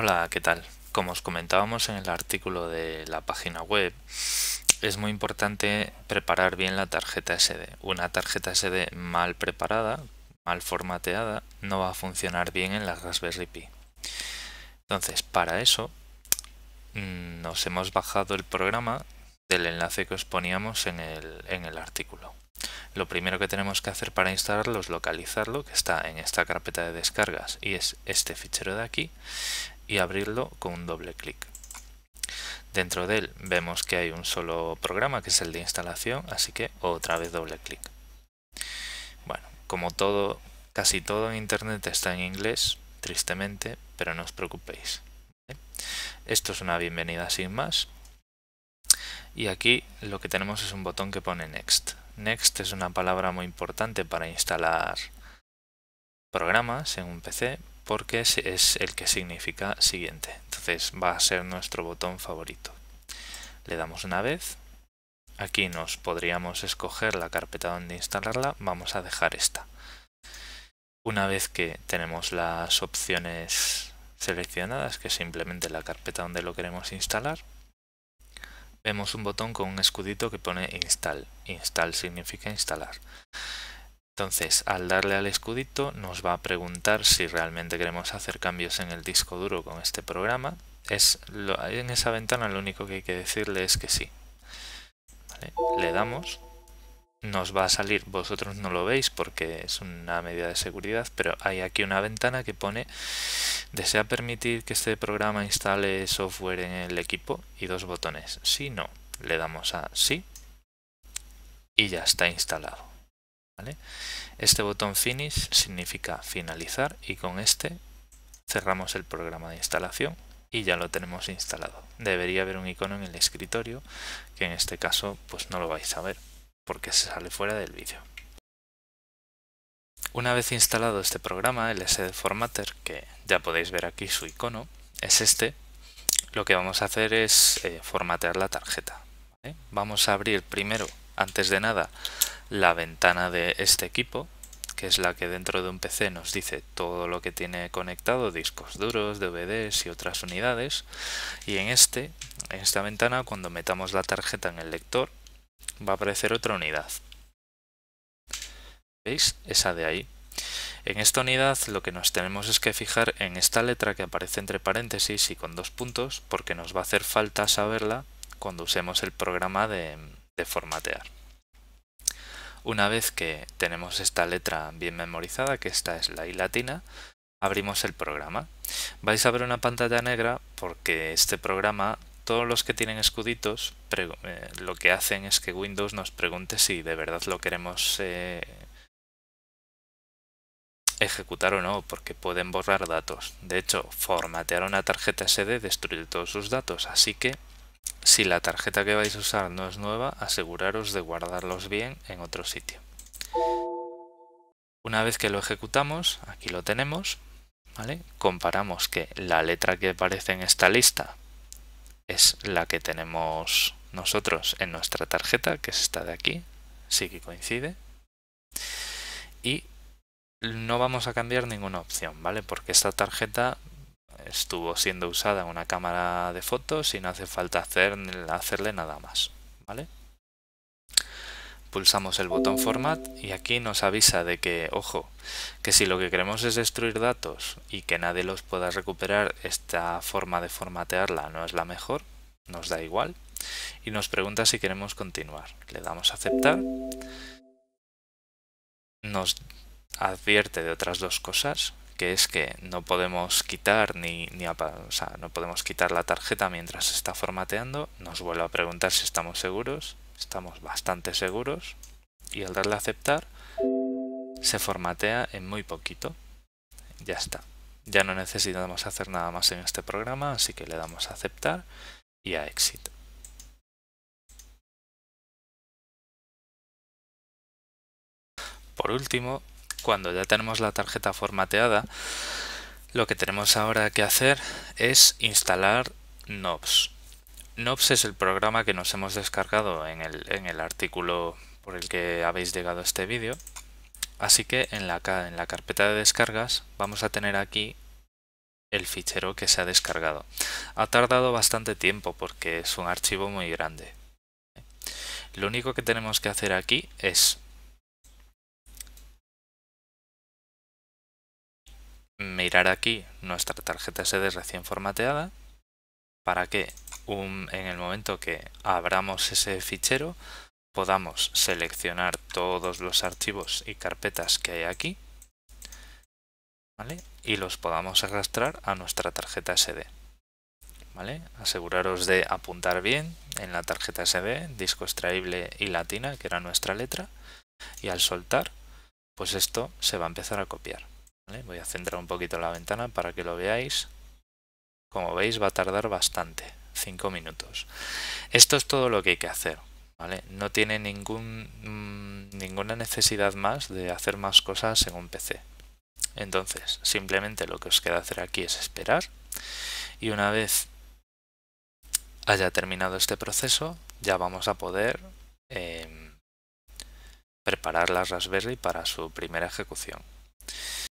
Hola, ¿qué tal? Como os comentábamos en el artículo de la página web, es muy importante preparar bien la tarjeta SD. Una tarjeta SD mal preparada, mal formateada, no va a funcionar bien en la Raspberry Pi. Entonces, para eso, mm, nos hemos bajado el programa del enlace que os poníamos en el, artículo. Lo primero que tenemos que hacer para instalarlo es localizarlo, que está en esta carpeta de descargas y es este fichero de aquí, y abrirlo con un doble clic. Dentro de él vemos que hay un solo programa que es el de instalación, así que otra vez doble clic. Bueno, como todo, casi todo en internet está en inglés, tristemente, pero no os preocupéis. Esto es una bienvenida sin más. Y aquí lo que tenemos es un botón que pone Next. Next es una palabra muy importante para instalar programas en un PC porque es el que significa siguiente. Entonces va a ser nuestro botón favorito. Le damos una vez. Aquí nos podríamos escoger la carpeta donde instalarla. Vamos a dejar esta. Una vez que tenemos las opciones seleccionadas, que es simplemente la carpeta donde lo queremos instalar, vemos un botón con un escudito que pone install. Install significa instalar. Entonces, al darle al escudito, nos va a preguntar si realmente queremos hacer cambios en el disco duro con este programa. Es en esa ventana lo único que hay que decirle es que sí. le damos. Nos va a salir, vosotros no lo veis porque es una medida de seguridad, pero hay aquí una ventana que pone desea permitir que este programa instale software en el equipo y dos botones. Sí, no. Le damos a sí y ya está instalado. Este botón Finish significa finalizar y con este cerramos el programa de instalación y ya lo tenemos instalado. Debería haber un icono en el escritorio, que en este caso pues no lo vais a ver, porque se sale fuera del vídeo. Una vez instalado este programa, el SD Formatter, que ya podéis ver aquí su icono, es este, lo que vamos a hacer es eh, formatear la tarjeta. Vamos a abrir primero antes de nada la ventana de este equipo, que es la que dentro de un PC nos dice todo lo que tiene conectado, discos duros, DVDs y otras unidades. Y en, este, en esta ventana, cuando metamos la tarjeta en el lector, va a aparecer otra unidad. ¿Veis? Esa de ahí. En esta unidad lo que nos tenemos es que fijar en esta letra que aparece entre paréntesis y con dos puntos, porque nos va a hacer falta saberla cuando usemos el programa de, de formatear. Una vez que tenemos esta letra bien memorizada, que esta es la I latina, abrimos el programa. Vais a ver una pantalla negra porque este programa, todos los que tienen escuditos, eh, lo que hacen es que Windows nos pregunte si de verdad lo queremos eh, ejecutar o no, porque pueden borrar datos. De hecho, formatear una tarjeta SD destruye todos sus datos, así que si la tarjeta que vais a usar no es nueva, aseguraros de guardarlos bien en otro sitio. Una vez que lo ejecutamos, aquí lo tenemos, ¿vale? comparamos que la letra que aparece en esta lista es la que tenemos nosotros en nuestra tarjeta, que es esta de aquí, sí que coincide. Y no vamos a cambiar ninguna opción, ¿vale? Porque esta tarjeta estuvo siendo usada una cámara de fotos y no hace falta hacerle nada más. ¿vale? Pulsamos el botón Format y aquí nos avisa de que, ojo, que si lo que queremos es destruir datos y que nadie los pueda recuperar, esta forma de formatearla no es la mejor, nos da igual. Y nos pregunta si queremos continuar. Le damos a aceptar. Nos advierte de otras dos cosas, que es que no podemos quitar ni, no podemos quitar la tarjeta mientras se está formateando. Nos vuelve a preguntar si estamos seguros. Estamos bastante seguros. Y al darle a aceptar se formatea en muy poquito. Ya está. Ya no necesitamos hacer nada más en este programa, así que le damos a aceptar y a exit. Por último, cuando ya tenemos la tarjeta formateada, lo que tenemos ahora que hacer es instalar Nobs. Nops es el programa que nos hemos descargado en el, artículo por el que habéis llegado a este vídeo. Así que en en la carpeta de descargas vamos a tener aquí el fichero que se ha descargado. Ha tardado bastante tiempo porque es un archivo muy grande. Lo único que tenemos que hacer aquí es mirar aquí nuestra tarjeta SD recién formateada para que en el momento que abramos ese fichero podamos seleccionar todos los archivos y carpetas que hay aquí y los podamos arrastrar a nuestra tarjeta SD. ¿Vale? Aseguraros de apuntar bien en la tarjeta SD, disco extraíble y latina, que era nuestra letra, y al soltar, pues esto se va a empezar a copiar. Voy a centrar un poquito la ventana para que lo veáis. Como veis va a tardar bastante, 5 minutos. Esto es todo lo que hay que hacer. ¿Vale? No tiene ningún, mm, ninguna necesidad más de hacer más cosas en un PC. Entonces, simplemente lo que os queda hacer aquí es esperar y una vez haya terminado este proceso, ya vamos a poder em, preparar la Raspberry para su primera ejecución.